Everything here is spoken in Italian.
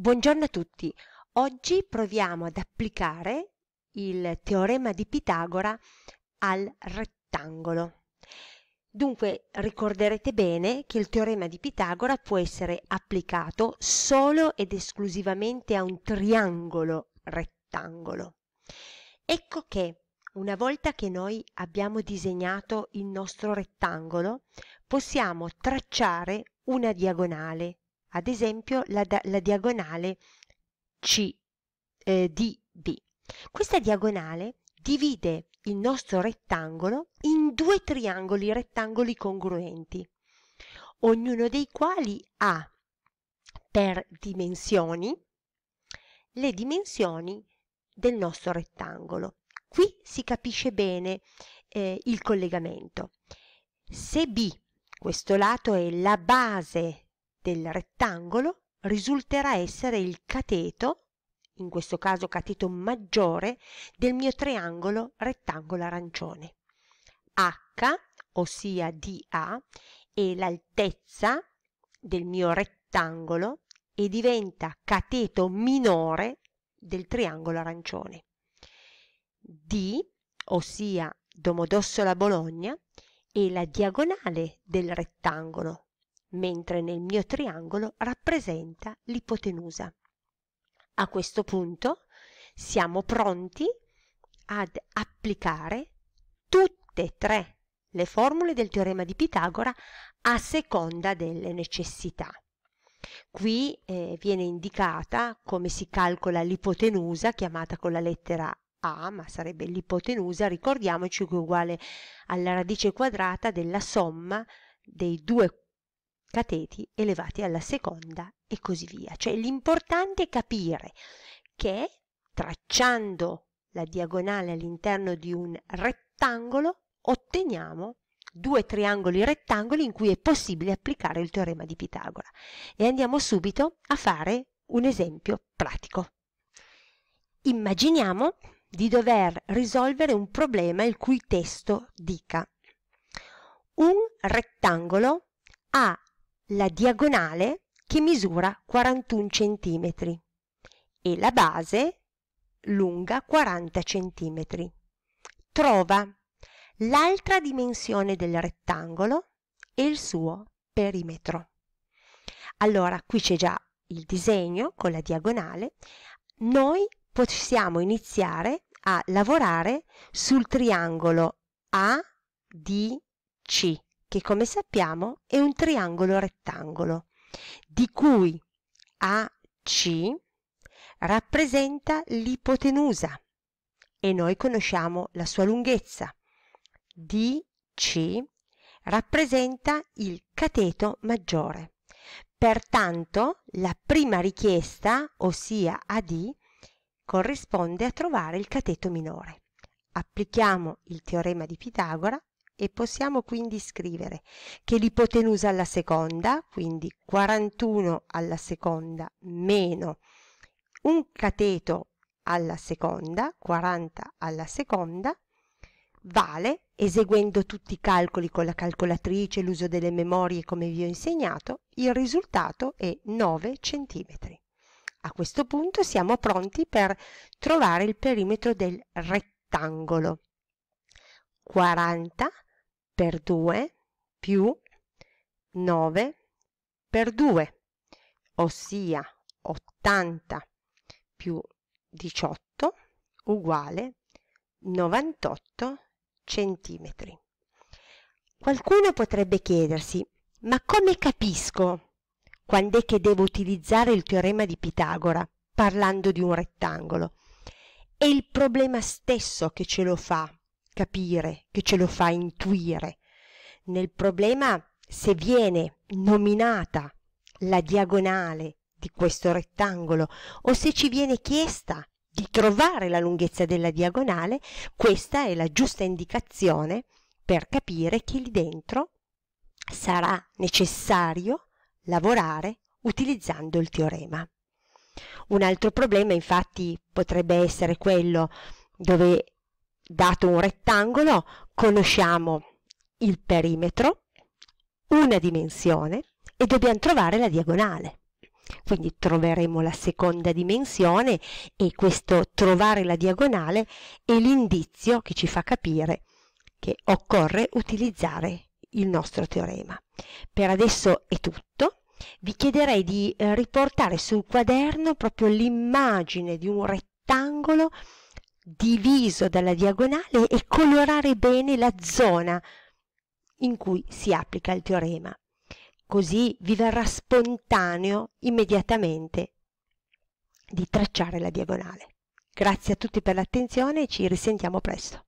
Buongiorno a tutti. Oggi proviamo ad applicare il teorema di Pitagora al rettangolo. Dunque ricorderete bene che il teorema di Pitagora può essere applicato solo ed esclusivamente a un triangolo rettangolo. Ecco che una volta che noi abbiamo disegnato il nostro rettangolo possiamo tracciare una diagonale ad esempio la, la diagonale CDB. eh, Questa diagonale divide il nostro rettangolo in due triangoli rettangoli congruenti, ognuno dei quali ha per dimensioni le dimensioni del nostro rettangolo. Qui si capisce bene eh, il collegamento. Se B, questo lato è la base del rettangolo risulterà essere il cateto in questo caso cateto maggiore del mio triangolo rettangolo arancione h ossia DA, è l'altezza del mio rettangolo e diventa cateto minore del triangolo arancione d ossia Domodossola Bologna è la diagonale del rettangolo mentre nel mio triangolo rappresenta l'ipotenusa. A questo punto siamo pronti ad applicare tutte e tre le formule del teorema di Pitagora a seconda delle necessità. Qui eh, viene indicata come si calcola l'ipotenusa, chiamata con la lettera a, ma sarebbe l'ipotenusa, ricordiamoci che è uguale alla radice quadrata della somma dei due cateti elevati alla seconda e così via cioè l'importante è capire che tracciando la diagonale all'interno di un rettangolo otteniamo due triangoli rettangoli in cui è possibile applicare il teorema di Pitagora. E andiamo subito a fare un esempio pratico. Immaginiamo di dover risolvere un problema il cui testo dica un rettangolo ha la diagonale che misura 41 cm e la base lunga 40 cm. Trova l'altra dimensione del rettangolo e il suo perimetro. Allora, qui c'è già il disegno con la diagonale. Noi possiamo iniziare a lavorare sul triangolo ADC che come sappiamo è un triangolo rettangolo, di cui AC rappresenta l'ipotenusa e noi conosciamo la sua lunghezza. DC rappresenta il cateto maggiore. Pertanto la prima richiesta, ossia AD, corrisponde a trovare il cateto minore. Applichiamo il teorema di Pitagora e possiamo quindi scrivere che l'ipotenusa alla seconda, quindi 41 alla seconda meno un cateto alla seconda, 40 alla seconda, vale, eseguendo tutti i calcoli con la calcolatrice, l'uso delle memorie come vi ho insegnato, il risultato è 9 cm. A questo punto siamo pronti per trovare il perimetro del rettangolo. 40 per 2 più 9 per 2, ossia 80 più 18 uguale 98 centimetri. Qualcuno potrebbe chiedersi, ma come capisco quando è che devo utilizzare il teorema di Pitagora parlando di un rettangolo? È il problema stesso che ce lo fa capire che ce lo fa intuire nel problema se viene nominata la diagonale di questo rettangolo o se ci viene chiesta di trovare la lunghezza della diagonale questa è la giusta indicazione per capire che lì dentro sarà necessario lavorare utilizzando il teorema. Un altro problema infatti potrebbe essere quello dove Dato un rettangolo, conosciamo il perimetro, una dimensione e dobbiamo trovare la diagonale. Quindi troveremo la seconda dimensione e questo trovare la diagonale è l'indizio che ci fa capire che occorre utilizzare il nostro teorema. Per adesso è tutto. Vi chiederei di eh, riportare sul quaderno proprio l'immagine di un rettangolo diviso dalla diagonale e colorare bene la zona in cui si applica il teorema. Così vi verrà spontaneo immediatamente di tracciare la diagonale. Grazie a tutti per l'attenzione e ci risentiamo presto.